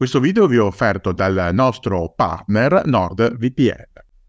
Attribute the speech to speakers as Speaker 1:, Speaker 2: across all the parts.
Speaker 1: Questo video vi è offerto dal nostro partner NordVPN.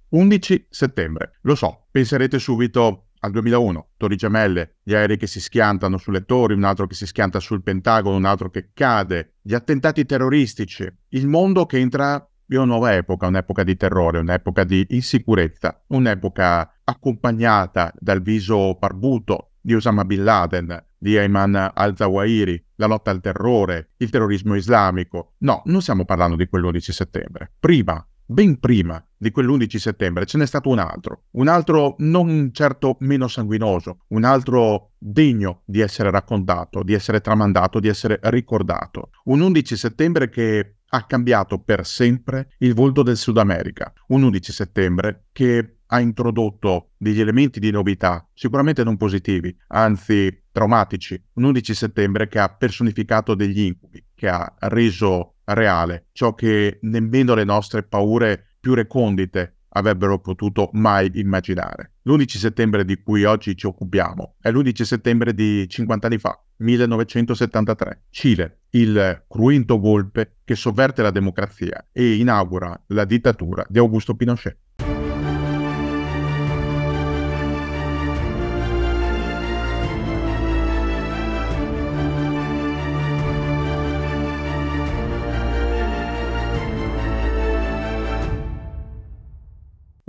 Speaker 1: 11 settembre. Lo so, penserete subito al 2001, Torri Gemelle, gli aerei che si schiantano sulle torri, un altro che si schianta sul Pentagono, un altro che cade, gli attentati terroristici, il mondo che entra in una nuova epoca, un'epoca di terrore, un'epoca di insicurezza, un'epoca accompagnata dal viso barbuto di Osama Bin Laden, di Ayman al-Zawahiri, la lotta al terrore, il terrorismo islamico. No, non stiamo parlando di quell'11 settembre. Prima, ben prima di quell'11 settembre ce n'è stato un altro, un altro non certo meno sanguinoso, un altro degno di essere raccontato, di essere tramandato, di essere ricordato. Un 11 settembre che ha cambiato per sempre il volto del Sud America. Un 11 settembre che ha introdotto degli elementi di novità, sicuramente non positivi, anzi traumatici. Un 11 settembre che ha personificato degli incubi, che ha reso reale ciò che nemmeno le nostre paure più recondite avrebbero potuto mai immaginare. L'11 settembre di cui oggi ci occupiamo è l'11 settembre di 50 anni fa, 1973, Cile, il cruento golpe che sovverte la democrazia e inaugura la dittatura di Augusto Pinochet.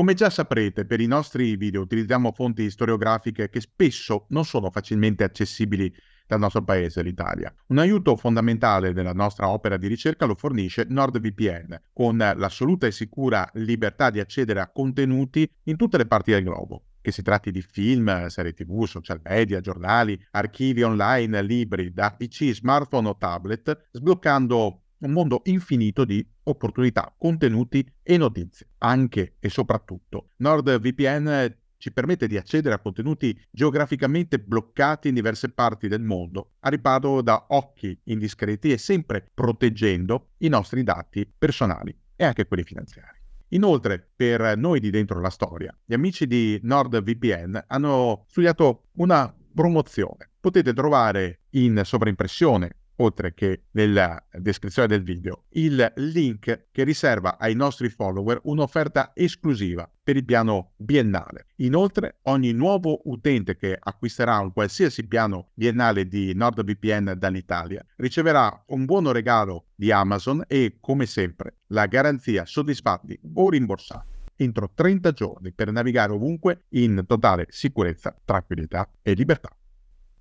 Speaker 1: Come già saprete, per i nostri video utilizziamo fonti storiografiche che spesso non sono facilmente accessibili dal nostro paese, l'Italia. Un aiuto fondamentale della nostra opera di ricerca lo fornisce NordVPN, con l'assoluta e sicura libertà di accedere a contenuti in tutte le parti del globo che si tratti di film, serie tv, social media, giornali, archivi online, libri da PC, smartphone o tablet, sbloccando un mondo infinito di opportunità, contenuti e notizie. Anche e soprattutto NordVPN ci permette di accedere a contenuti geograficamente bloccati in diverse parti del mondo, a riparo da occhi indiscreti e sempre proteggendo i nostri dati personali e anche quelli finanziari. Inoltre, per noi di dentro la storia, gli amici di NordVPN hanno studiato una promozione. Potete trovare in sovraimpressione oltre che nella descrizione del video, il link che riserva ai nostri follower un'offerta esclusiva per il piano biennale. Inoltre, ogni nuovo utente che acquisterà un qualsiasi piano biennale di NordVPN dall'Italia riceverà un buono regalo di Amazon e, come sempre, la garanzia soddisfatti o rimborsati entro 30 giorni per navigare ovunque in totale sicurezza, tranquillità e libertà.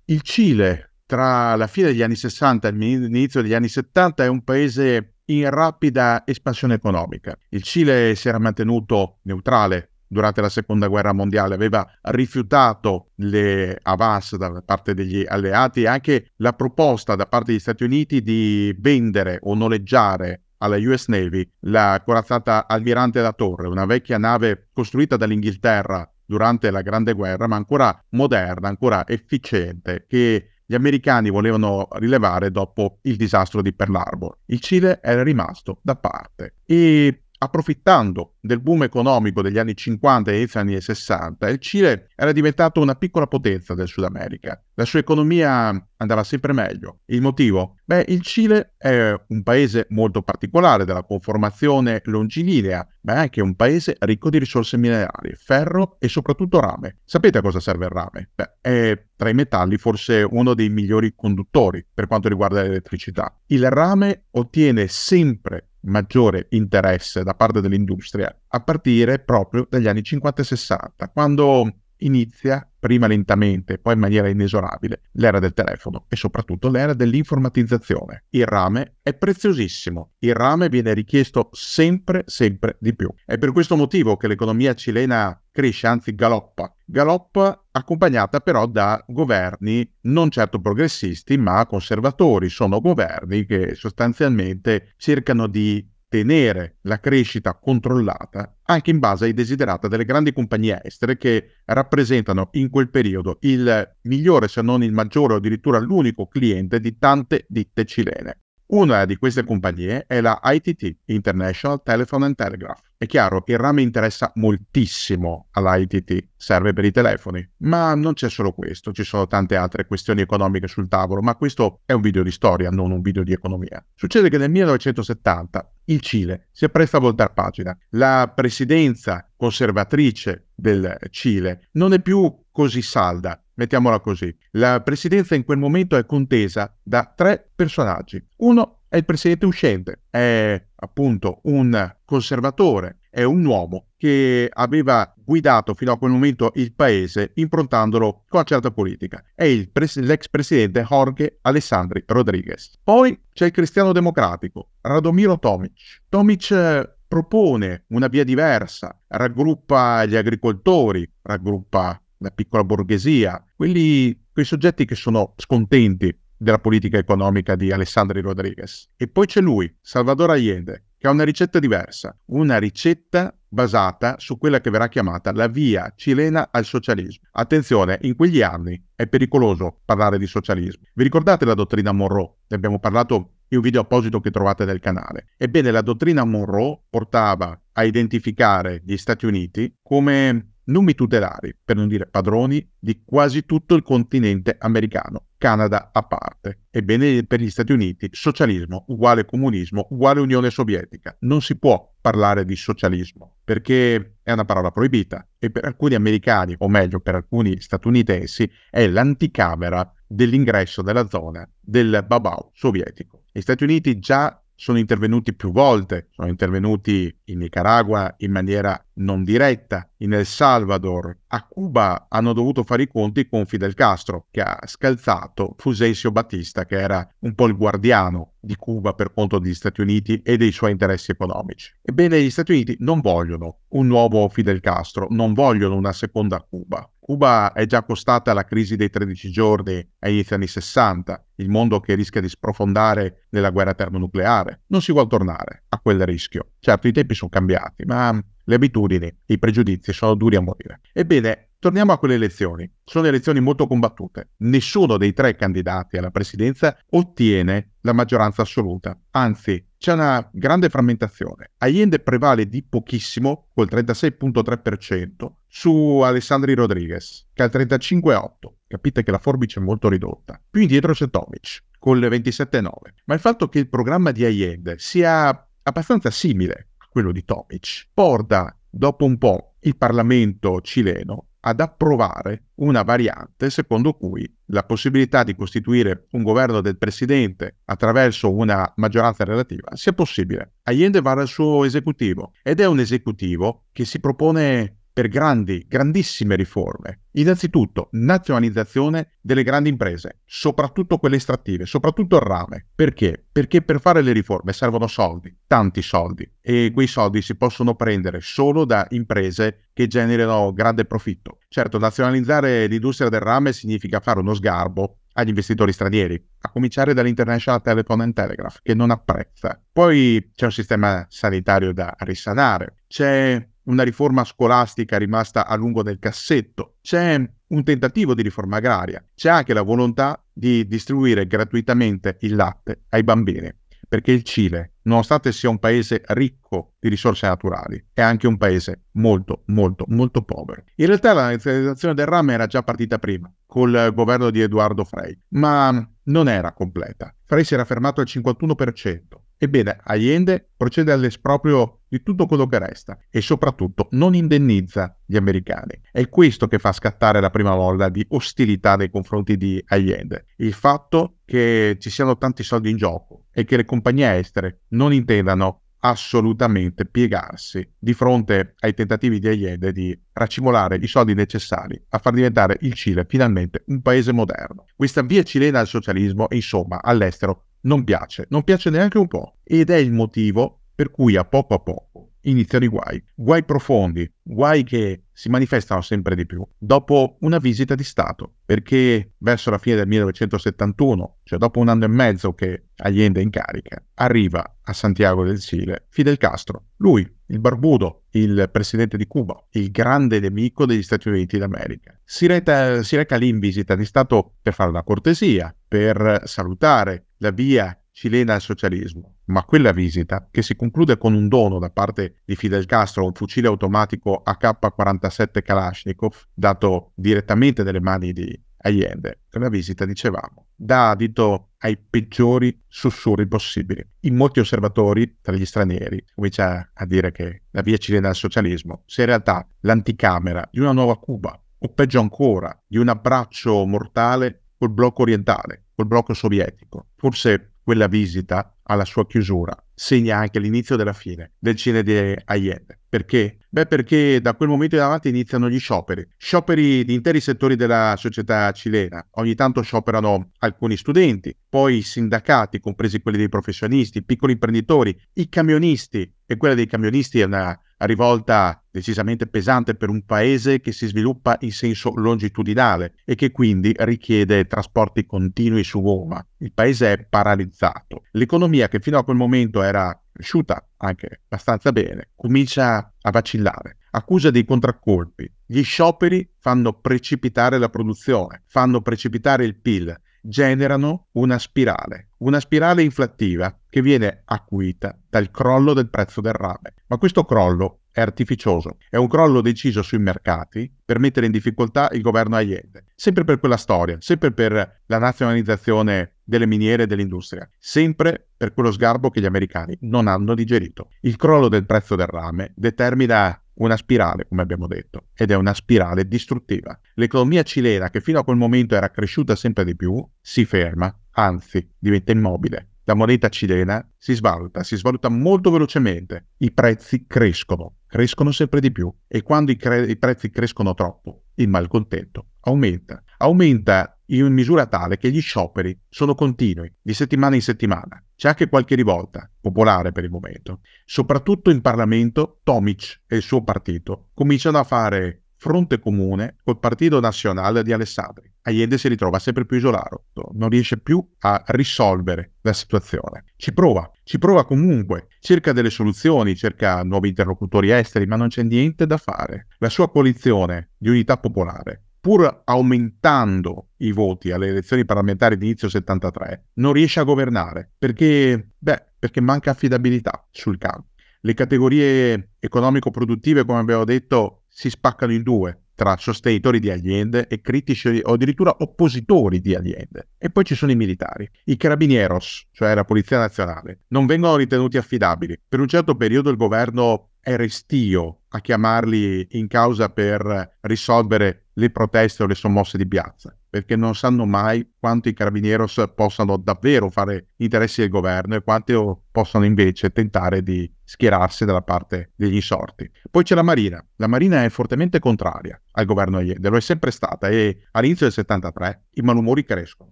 Speaker 1: Il Cile tra la fine degli anni 60 e l'inizio degli anni 70 è un paese in rapida espansione economica. Il Cile si era mantenuto neutrale durante la seconda guerra mondiale, aveva rifiutato le avance da parte degli alleati e anche la proposta da parte degli Stati Uniti di vendere o noleggiare alla US Navy la corazzata Almirante da Torre, una vecchia nave costruita dall'Inghilterra durante la Grande Guerra, ma ancora moderna, ancora efficiente, che gli americani volevano rilevare dopo il disastro di Pearl Harbor. Il Cile era rimasto da parte e Approfittando del boom economico degli anni 50 e inizi anni 60, il Cile era diventato una piccola potenza del Sud America. La sua economia andava sempre meglio. Il motivo? Beh, il Cile è un paese molto particolare dalla conformazione longilinea, ma è anche un paese ricco di risorse minerali, ferro e soprattutto rame. Sapete a cosa serve il rame? Beh, è tra i metalli forse uno dei migliori conduttori per quanto riguarda l'elettricità. Il rame ottiene sempre maggiore interesse da parte dell'industria a partire proprio dagli anni 50 e 60, quando inizia prima lentamente, poi in maniera inesorabile, l'era del telefono e soprattutto l'era dell'informatizzazione. Il rame è preziosissimo, il rame viene richiesto sempre, sempre di più. È per questo motivo che l'economia cilena cresce, anzi galoppa. Galoppa accompagnata però da governi non certo progressisti, ma conservatori. Sono governi che sostanzialmente cercano di tenere la crescita controllata anche in base ai desiderata delle grandi compagnie estere che rappresentano in quel periodo il migliore se non il maggiore o addirittura l'unico cliente di tante ditte cilene. Una di queste compagnie è la ITT, International Telephone and Telegraph, è chiaro, il RAM interessa moltissimo all'ITT, serve per i telefoni, ma non c'è solo questo, ci sono tante altre questioni economiche sul tavolo, ma questo è un video di storia, non un video di economia. Succede che nel 1970 il Cile si appresta a voltare pagina. La presidenza conservatrice del Cile non è più così salda, mettiamola così. La presidenza in quel momento è contesa da tre personaggi. Uno è il presidente uscente, è appunto un conservatore, è un uomo che aveva guidato fino a quel momento il paese improntandolo con una certa politica. È pres- l'ex presidente Jorge Alessandri Rodriguez. Poi c'è il cristiano democratico Radomiro Tomic. Tomic eh, propone una via diversa, raggruppa gli agricoltori, raggruppa la piccola borghesia, quelli, quei soggetti che sono scontenti della politica economica di Alessandri Rodriguez. E poi c'è lui, Salvador Allende, che ha una ricetta diversa, una ricetta basata su quella che verrà chiamata la via cilena al socialismo. Attenzione, in quegli anni è pericoloso parlare di socialismo. Vi ricordate la dottrina Monroe? Ne abbiamo parlato in un video apposito che trovate nel canale. Ebbene, la dottrina Monroe portava a identificare gli Stati Uniti come numi tutelari, per non dire padroni, di quasi tutto il continente americano Canada a parte. Ebbene, per gli Stati Uniti, socialismo uguale comunismo uguale Unione Sovietica. Non si può parlare di socialismo perché è una parola proibita e per alcuni americani, o meglio per alcuni statunitensi, è l'anticamera dell'ingresso nella zona del babau sovietico. Gli Stati Uniti già sono intervenuti più volte, sono intervenuti in Nicaragua in maniera non diretta, in El Salvador, a Cuba hanno dovuto fare i conti con Fidel Castro che ha scalzato Fulgencio Batista che era un po' il guardiano di Cuba per conto degli Stati Uniti e dei suoi interessi economici. Ebbene, gli Stati Uniti non vogliono un nuovo Fidel Castro, non vogliono una seconda Cuba, Cuba è già costata alla crisi dei 13 giorni agli inizi anni 60, il mondo che rischia di sprofondare nella guerra termonucleare. Non si vuole tornare a quel rischio. Certo, i tempi sono cambiati, ma le abitudini, i pregiudizi sono duri a morire. Ebbene, torniamo a quelle elezioni. Sono elezioni molto combattute. Nessuno dei tre candidati alla presidenza ottiene la maggioranza assoluta. Anzi, c'è una grande frammentazione. Allende prevale di pochissimo, col 36.3%, su Alessandri Rodriguez, che ha il 35-8. Capite che la forbice è molto ridotta. Più indietro c'è Tomic, con il 27-9. Ma il fatto che il programma di Ayed sia abbastanza simile a quello di Tomic porta dopo un po' il Parlamento cileno ad approvare una variante secondo cui la possibilità di costituire un governo del presidente attraverso una maggioranza relativa sia possibile. Allende va al suo esecutivo ed è un esecutivo che si propone per grandi, grandissime riforme. Innanzitutto, nazionalizzazione delle grandi imprese, soprattutto quelle estrattive, soprattutto il rame. Perché? Perché per fare le riforme servono soldi, tanti soldi, e quei soldi si possono prendere solo da imprese che generano grande profitto. Certo, nazionalizzare l'industria del rame significa fare uno sgarbo agli investitori stranieri, a cominciare dall'International Telephone and Telegraph, che non apprezza. Poi c'è un sistema sanitario da risanare, c'è una riforma scolastica rimasta a lungo nel cassetto, c'è un tentativo di riforma agraria, c'è anche la volontà di distribuire gratuitamente il latte ai bambini, perché il Cile, nonostante sia un paese ricco di risorse naturali, è anche un paese molto, molto, molto povero. In realtà la nazionalizzazione del rame era già partita prima, col governo di Eduardo Frei, ma non era completa. Frei si era fermato al 51%, Ebbene, Allende procede all'esproprio di tutto quello che resta e soprattutto non indennizza gli americani. È questo che fa scattare la prima volta di ostilità nei confronti di Allende. Il fatto che ci siano tanti soldi in gioco e che le compagnie estere non intendano assolutamente piegarsi di fronte ai tentativi di Allende di racimolare i soldi necessari a far diventare il Cile finalmente un paese moderno. Questa via cilena al socialismo è insomma all'estero non piace, non piace neanche un po'. Ed è il motivo per cui a poco a poco iniziano i guai, guai profondi, guai che si manifestano sempre di più dopo una visita di Stato, perché verso la fine del 1971, cioè dopo un anno e mezzo che Allende è in carica, arriva a Santiago del Cile Fidel Castro. Lui, il barbudo, il presidente di Cuba, il grande nemico degli Stati Uniti d'America. Si, reta, si reca lì in visita di Stato per fare una cortesia, per salutare la via cilena al socialismo, ma quella visita, che si conclude con un dono da parte di Fidel Castro, un fucile automatico AK-47 Kalashnikov, dato direttamente dalle mani di Allende, quella visita, dicevamo, dà adito ai peggiori sussurri possibili. In molti osservatori, tra gli stranieri, comincia a dire che la via cilena al socialismo sia in realtà l'anticamera di una nuova Cuba, o peggio ancora, di un abbraccio mortale col blocco orientale, col blocco sovietico. Forse quella visita, alla sua chiusura, segna anche l'inizio della fine del Cile di Allende. Perché? Beh, perché da quel momento in avanti iniziano gli scioperi. Scioperi di interi settori della società cilena. Ogni tanto scioperano alcuni studenti, poi i sindacati, compresi quelli dei professionisti, i piccoli imprenditori, i camionisti. E quella dei camionisti è una rivolta decisamente pesante per un paese che si sviluppa in senso longitudinale e che quindi richiede trasporti continui su gomma. Il paese è paralizzato. L'economia che fino a quel momento era cresciuta anche abbastanza bene, comincia a vacillare. Accusa dei contraccolpi. Gli scioperi fanno precipitare la produzione, fanno precipitare il PIL, generano una spirale, una spirale inflattiva che viene acuita dal crollo del prezzo del rame. Ma questo crollo è artificioso, è un crollo deciso sui mercati per mettere in difficoltà il governo Allende, sempre per quella storia, sempre per la nazionalizzazione delle miniere e dell'industria, sempre per quello sgarbo che gli americani non hanno digerito. Il crollo del prezzo del rame determina una spirale, come abbiamo detto, ed è una spirale distruttiva. L'economia cilena, che fino a quel momento era cresciuta sempre di più, si ferma, anzi diventa immobile la moneta cilena si svaluta, si svaluta molto velocemente, i prezzi crescono, crescono sempre di più e quando i, cre- i prezzi crescono troppo il malcontento aumenta, aumenta in misura tale che gli scioperi sono continui, di settimana in settimana. C'è anche qualche rivolta, popolare per il momento. Soprattutto in Parlamento, Tomic e il suo partito cominciano a fare fronte comune col Partito Nazionale di Alessandri. Allende si ritrova sempre più isolato, non riesce più a risolvere la situazione. Ci prova, ci prova comunque, cerca delle soluzioni, cerca nuovi interlocutori esteri, ma non c'è niente da fare. La sua coalizione di unità popolare, pur aumentando i voti alle elezioni parlamentari di inizio 73, non riesce a governare perché, beh, perché manca affidabilità sul campo. Le categorie economico-produttive, come abbiamo detto, si spaccano in due tra sostenitori di aziende e critici o addirittura oppositori di aziende. E poi ci sono i militari. I carabinieros, cioè la Polizia Nazionale, non vengono ritenuti affidabili. Per un certo periodo il governo è restio a chiamarli in causa per risolvere le proteste o le sommosse di piazza perché non sanno mai quanto i carabinieros possano davvero fare interessi del governo e quanto possano invece tentare di schierarsi dalla parte degli insorti. Poi c'è la Marina. La Marina è fortemente contraria al governo Allende, lo è sempre stata e all'inizio del 73 i malumori crescono.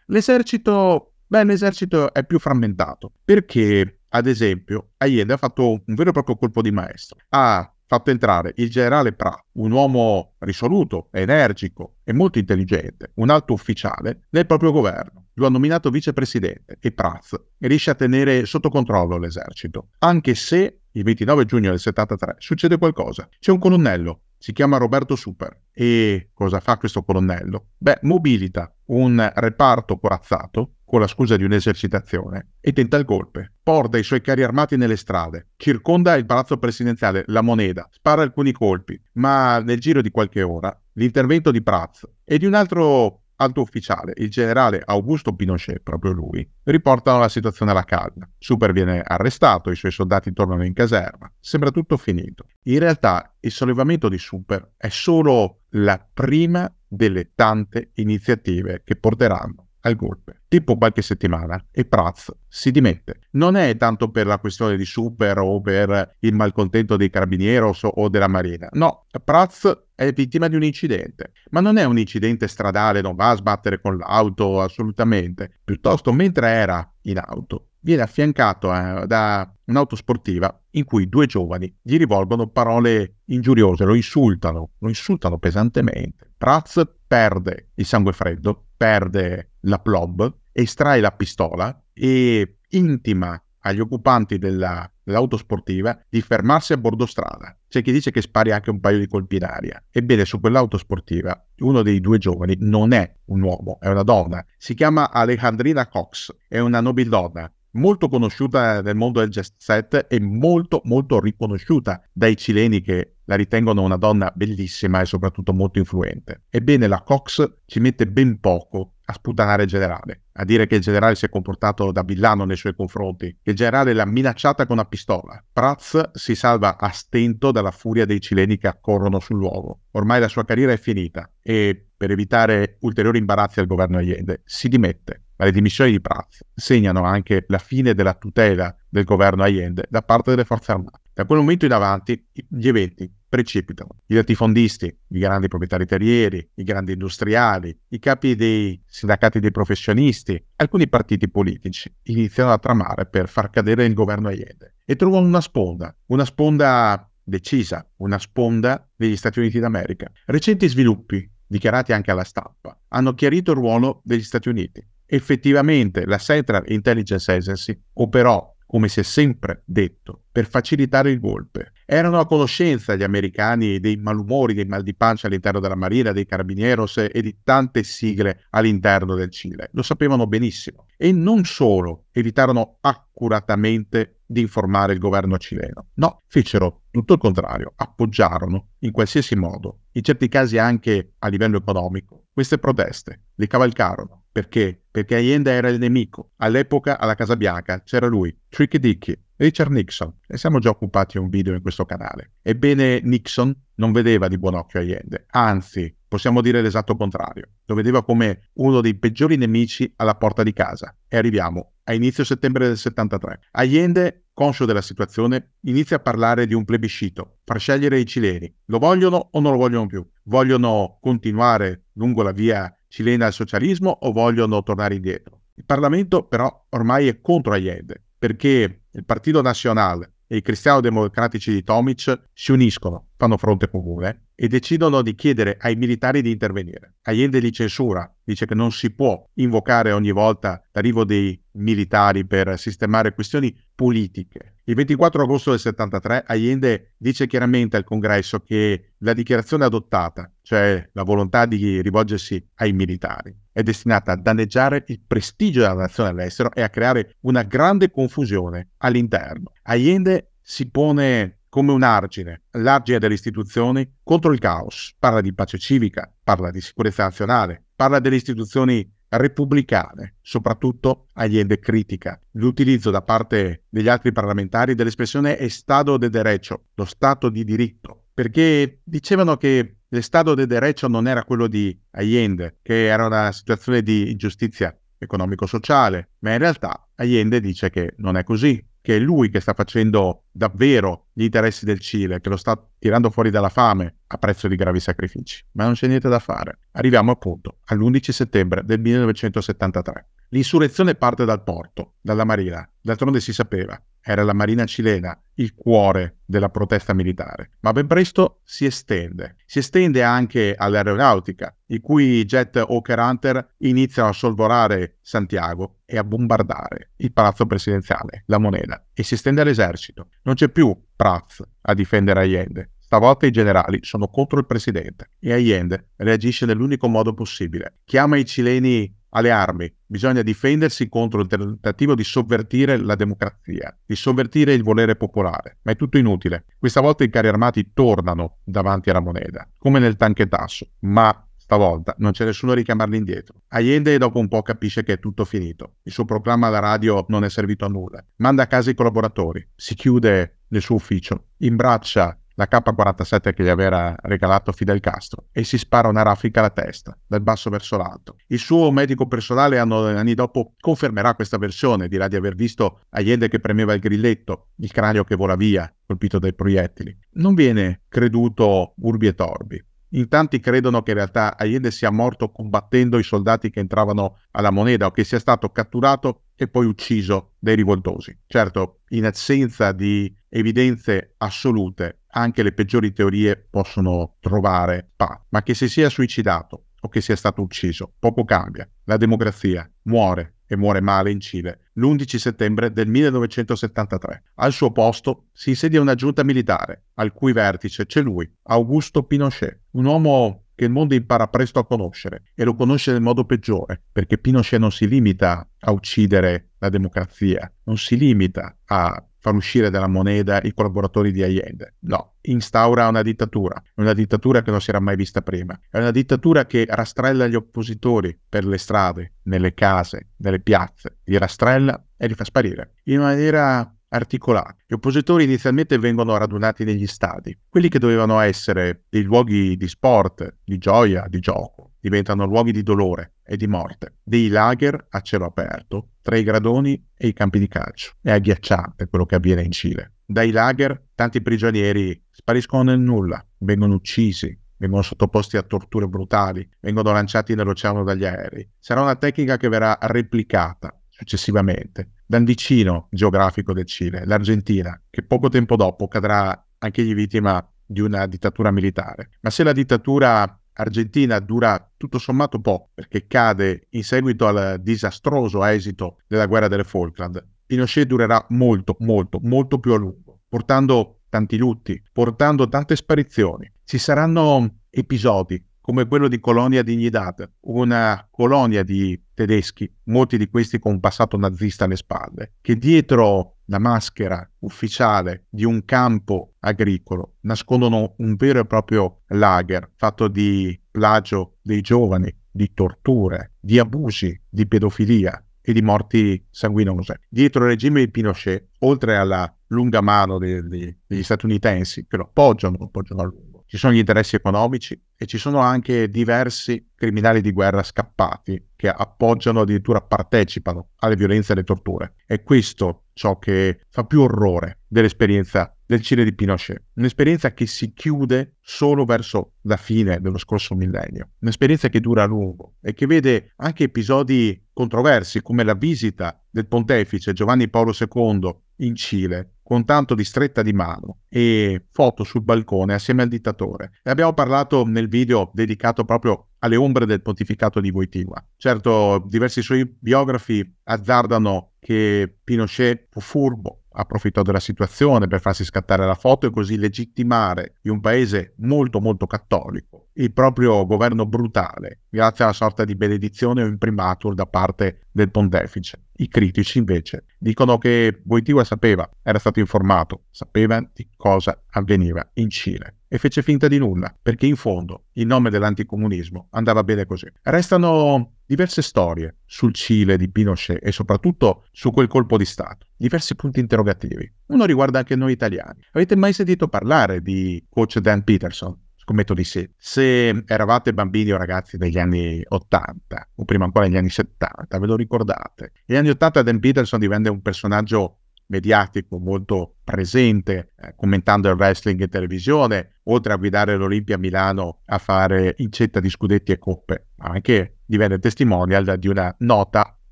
Speaker 1: L'esercito, beh, l'esercito è più frammentato perché ad esempio, Allende ha fatto un vero e proprio colpo di maestro. Ha fatto entrare il generale Pra, un uomo risoluto, energico e molto intelligente, un alto ufficiale, nel proprio governo. Lo ha nominato vicepresidente e Praz riesce a tenere sotto controllo l'esercito, anche se il 29 giugno del 73 succede qualcosa. C'è un colonnello, si chiama Roberto Super. E cosa fa questo colonnello? Beh, mobilita un reparto corazzato con la scusa di un'esercitazione, e tenta il golpe. Porta i suoi carri armati nelle strade, circonda il palazzo presidenziale, la moneda, spara alcuni colpi, ma nel giro di qualche ora l'intervento di Praz e di un altro alto ufficiale, il generale Augusto Pinochet, proprio lui, riportano la situazione alla calma. Super viene arrestato, i suoi soldati tornano in caserma, sembra tutto finito. In realtà il sollevamento di Super è solo la prima delle tante iniziative che porteranno al golpe, tipo qualche settimana, e Praz si dimette. Non è tanto per la questione di Super o per il malcontento dei carabinieros o della Marina. No, Praz è vittima di un incidente, ma non è un incidente stradale, non va a sbattere con l'auto assolutamente. Piuttosto, mentre era in auto, viene affiancato eh, da un'auto sportiva in cui due giovani gli rivolgono parole ingiuriose, lo insultano, lo insultano pesantemente. Praz perde il sangue freddo perde la plob, estrae la pistola e intima agli occupanti della, dell'auto sportiva di fermarsi a bordo strada. C'è chi dice che spari anche un paio di colpi in aria. Ebbene, su quell'auto sportiva uno dei due giovani non è un uomo, è una donna. Si chiama Alejandrina Cox, è una nobildonna molto conosciuta nel mondo del jazz set e molto molto riconosciuta dai cileni che la ritengono una donna bellissima e soprattutto molto influente. Ebbene, la Cox ci mette ben poco a sputanare il generale, a dire che il generale si è comportato da villano nei suoi confronti, che il generale l'ha minacciata con una pistola. Prats si salva a stento dalla furia dei cileni che accorrono sul luogo. Ormai la sua carriera è finita e, per evitare ulteriori imbarazzi al governo Allende, si dimette. Ma le dimissioni di Prats segnano anche la fine della tutela del governo Allende da parte delle forze armate. Da quel momento in avanti gli eventi precipitano. I latifondisti, i grandi proprietari terrieri, i grandi industriali, i capi dei sindacati dei professionisti, alcuni partiti politici iniziano a tramare per far cadere il governo Allende e trovano una sponda, una sponda decisa, una sponda degli Stati Uniti d'America. Recenti sviluppi, dichiarati anche alla stampa, hanno chiarito il ruolo degli Stati Uniti. Effettivamente la Central Intelligence Agency operò come si è sempre detto, per facilitare il golpe. Erano a conoscenza gli americani dei malumori, dei mal di pancia all'interno della Marina, dei Carabinieros e di tante sigle all'interno del Cile. Lo sapevano benissimo. E non solo evitarono accuratamente di informare il governo cileno. No, fecero tutto il contrario, appoggiarono in qualsiasi modo in certi casi anche a livello economico, queste proteste li cavalcarono. Perché? Perché Allende era il nemico. All'epoca alla Casa Bianca c'era lui, Tricky Dicky, Richard Nixon. Ne siamo già occupati un video in questo canale. Ebbene, Nixon non vedeva di buon occhio Allende, anzi, possiamo dire l'esatto contrario. Lo vedeva come uno dei peggiori nemici alla porta di casa. E arriviamo a inizio settembre del 73. Allende conscio della situazione, inizia a parlare di un plebiscito, far scegliere i cileni. Lo vogliono o non lo vogliono più? Vogliono continuare lungo la via cilena al socialismo o vogliono tornare indietro? Il Parlamento però ormai è contro Allende, perché il Partito Nazionale, e i cristiano-democratici di Tomic si uniscono, fanno fronte comune e decidono di chiedere ai militari di intervenire. Allende li censura, dice che non si può invocare ogni volta l'arrivo dei militari per sistemare questioni politiche, il 24 agosto del 73 Allende dice chiaramente al congresso che la dichiarazione adottata, cioè la volontà di rivolgersi ai militari, è destinata a danneggiare il prestigio della nazione all'estero e a creare una grande confusione all'interno. Allende si pone come un argine, l'argine delle istituzioni contro il caos. Parla di pace civica, parla di sicurezza nazionale, parla delle istituzioni repubblicane, soprattutto Allende critica l'utilizzo da parte degli altri parlamentari dell'espressione Estado de Derecho, lo Stato di diritto, perché dicevano che l'Estado de Derecho non era quello di Allende, che era una situazione di ingiustizia economico-sociale, ma in realtà Allende dice che non è così, che è lui che sta facendo davvero gli interessi del Cile, che lo sta tirando fuori dalla fame a prezzo di gravi sacrifici. Ma non c'è niente da fare. Arriviamo appunto all'11 settembre del 1973. L'insurrezione parte dal porto, dalla marina. D'altronde si sapeva, era la marina cilena il cuore della protesta militare, ma ben presto si estende. Si estende anche all'aeronautica, i cui jet Hawker Hunter iniziano a sorvolare Santiago e a bombardare il palazzo presidenziale, la moneta, e si stende all'esercito. Non c'è più Praz a difendere Allende. Stavolta i generali sono contro il presidente e Allende reagisce nell'unico modo possibile. Chiama i cileni alle armi. Bisogna difendersi contro il tentativo di sovvertire la democrazia, di sovvertire il volere popolare, ma è tutto inutile. Questa volta i carri armati tornano davanti alla moneta, come nel tanchetasso, ma Stavolta non c'è nessuno a richiamarli indietro. Allende dopo un po' capisce che è tutto finito. Il suo proclama alla radio non è servito a nulla. Manda a casa i collaboratori, si chiude nel suo ufficio, imbraccia la K-47 che gli aveva regalato Fidel Castro e si spara una raffica alla testa, dal basso verso l'alto. Il suo medico personale anni dopo confermerà questa versione, dirà di aver visto Allende che premeva il grilletto, il cranio che vola via, colpito dai proiettili. Non viene creduto Urbi e Torbi. In tanti credono che in realtà Allende sia morto combattendo i soldati che entravano alla moneta o che sia stato catturato e poi ucciso dai rivoltosi. Certo, in assenza di evidenze assolute, anche le peggiori teorie possono trovare pa, ma che si sia suicidato o che sia stato ucciso, poco cambia. La democrazia muore e muore male in Cile l'11 settembre del 1973. Al suo posto si insedia una giunta militare, al cui vertice c'è lui, Augusto Pinochet, un uomo che il mondo impara presto a conoscere e lo conosce nel modo peggiore, perché Pinochet non si limita a uccidere la democrazia, non si limita a far uscire dalla moneta i collaboratori di Allende. No, instaura una dittatura, una dittatura che non si era mai vista prima. È una dittatura che rastrella gli oppositori per le strade, nelle case, nelle piazze, li rastrella e li fa sparire in maniera articolata. Gli oppositori inizialmente vengono radunati negli stadi, quelli che dovevano essere dei luoghi di sport, di gioia, di gioco diventano luoghi di dolore e di morte, dei lager a cielo aperto, tra i gradoni e i campi di calcio. È agghiacciante quello che avviene in Cile. Dai lager tanti prigionieri spariscono nel nulla, vengono uccisi, vengono sottoposti a torture brutali, vengono lanciati nell'oceano dagli aerei. Sarà una tecnica che verrà replicata successivamente dal vicino geografico del Cile, l'Argentina, che poco tempo dopo cadrà anch'egli vittima di una dittatura militare. Ma se la dittatura Argentina dura tutto sommato poco perché cade in seguito al disastroso esito della guerra delle Falkland. Pinochet durerà molto, molto, molto più a lungo, portando tanti lutti, portando tante sparizioni. Ci saranno episodi come quello di Colonia Dignidad, una colonia di tedeschi, molti di questi con un passato nazista alle spalle, che dietro la maschera ufficiale di un campo agricolo, nascondono un vero e proprio lager fatto di plagio dei giovani, di torture, di abusi, di pedofilia e di morti sanguinose. Dietro il regime di Pinochet, oltre alla lunga mano degli, degli statunitensi, che lo appoggiano, lo appoggiano a lui, ci sono gli interessi economici e ci sono anche diversi criminali di guerra scappati che appoggiano, addirittura partecipano alle violenze e alle torture. È questo ciò che fa più orrore dell'esperienza del Cile di Pinochet, un'esperienza che si chiude solo verso la fine dello scorso millennio, un'esperienza che dura a lungo e che vede anche episodi controversi come la visita del pontefice Giovanni Paolo II in Cile con tanto di stretta di mano e foto sul balcone assieme al dittatore. Ne abbiamo parlato nel video dedicato proprio alle ombre del pontificato di Wojtyła. Certo, diversi suoi biografi azzardano che Pinochet fu furbo, approfittò della situazione per farsi scattare la foto e così legittimare in un paese molto molto cattolico il proprio governo brutale grazie alla sorta di benedizione o imprimatur da parte del pontefice. I critici invece dicono che Wojtyła sapeva, era stato informato, sapeva di cosa avveniva in Cile e fece finta di nulla perché in fondo il nome dell'anticomunismo andava bene così. Restano diverse storie sul Cile di Pinochet e soprattutto su quel colpo di Stato, diversi punti interrogativi. Uno riguarda anche noi italiani. Avete mai sentito parlare di coach Dan Peterson? Scommetto di sì. Se eravate bambini o ragazzi degli anni 80 o prima ancora degli anni 70, ve lo ricordate? Negli anni 80 Dan Peterson divenne un personaggio mediatico molto presente, eh, commentando il wrestling in televisione, oltre a guidare l'Olimpia Milano a fare incetta di scudetti e coppe, ma anche divenne testimonial di una nota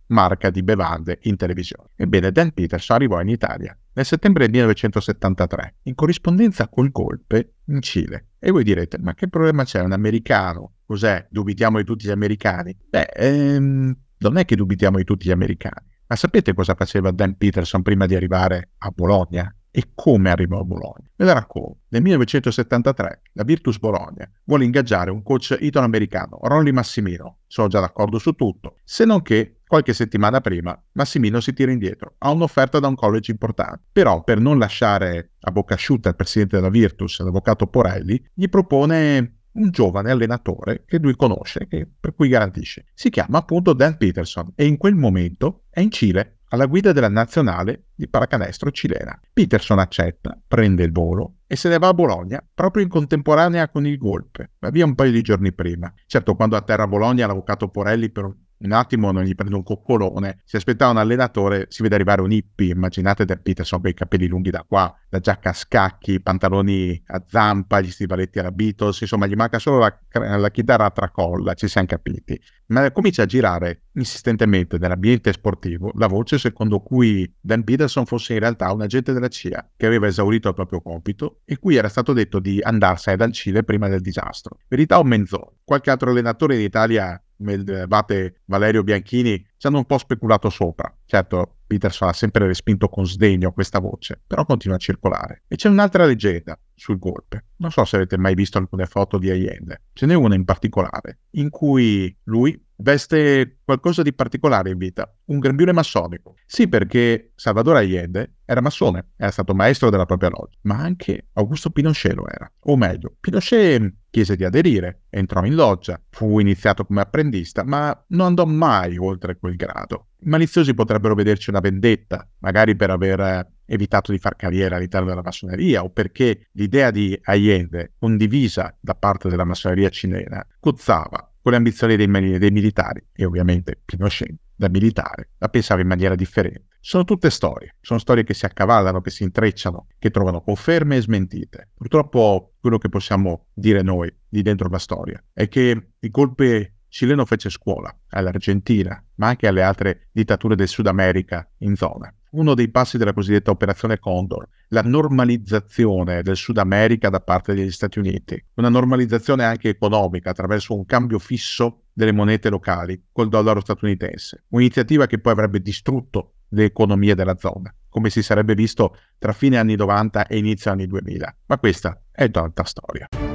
Speaker 1: marca di bevande in televisione. Ebbene, Dan Peterson arrivò in Italia nel settembre 1973, in corrispondenza col golpe in Cile. E voi direte, ma che problema c'è? Un americano? Cos'è? Dubitiamo di tutti gli americani? Beh, ehm, non è che dubitiamo di tutti gli americani. Ma sapete cosa faceva Dan Peterson prima di arrivare a Bologna? e come arrivò a Bologna. Ve la racconto. Nel 1973 la Virtus Bologna vuole ingaggiare un coach italo-americano, Rolly Massimino. Sono già d'accordo su tutto, se non che qualche settimana prima Massimino si tira indietro, ha un'offerta da un college importante. Però per non lasciare a bocca asciutta il presidente della Virtus, l'avvocato Porelli, gli propone un giovane allenatore che lui conosce, che, per cui garantisce. Si chiama appunto Dan Peterson e in quel momento è in Cile alla guida della nazionale di paracanestro cilena. Peterson accetta, prende il volo e se ne va a Bologna proprio in contemporanea con il golpe, ma via un paio di giorni prima. Certo, quando atterra a Bologna l'avvocato Porelli per un attimo non gli prende un coccolone. Si aspettava un allenatore, si vede arrivare un hippie, immaginate del Peterson con i capelli lunghi da qua, la giacca a scacchi, i pantaloni a zampa, gli stivaletti alla Beatles, insomma gli manca solo la, la chitarra a tracolla, ci siamo capiti. Ma comincia a girare insistentemente nell'ambiente sportivo la voce secondo cui Dan Peterson fosse in realtà un agente della CIA che aveva esaurito il proprio compito e cui era stato detto di andarsene dal Cile prima del disastro. Verità o menzogna? Qualche altro allenatore in Italia come Vate eh, Valerio Bianchini, ci hanno un po' speculato sopra. Certo, Peterson ha sempre respinto con sdegno questa voce, però continua a circolare. E c'è un'altra leggenda sul golpe. Non so se avete mai visto alcune foto di Allende. Ce n'è una in particolare, in cui lui, veste qualcosa di particolare in vita, un grembiule massonico. Sì, perché Salvador Allende era massone, era stato maestro della propria loggia, ma anche Augusto Pinochet lo era. O meglio, Pinochet chiese di aderire, entrò in loggia, fu iniziato come apprendista, ma non andò mai oltre quel grado. I maliziosi potrebbero vederci una vendetta, magari per aver eh, evitato di far carriera all'interno della massoneria o perché l'idea di Allende condivisa da parte della massoneria cinese, cozzava con le ambizioni dei, dei militari e ovviamente Pinochet da militare la pensava in maniera differente. Sono tutte storie, sono storie che si accavallano, che si intrecciano, che trovano conferme e smentite. Purtroppo quello che possiamo dire noi di dentro la storia è che il golpe cileno fece scuola all'Argentina, ma anche alle altre dittature del Sud America in zona uno dei passi della cosiddetta operazione Condor, la normalizzazione del Sud America da parte degli Stati Uniti, una normalizzazione anche economica attraverso un cambio fisso delle monete locali col dollaro statunitense, un'iniziativa che poi avrebbe distrutto le economie della zona, come si sarebbe visto tra fine anni 90 e inizio anni 2000. Ma questa è tanta storia.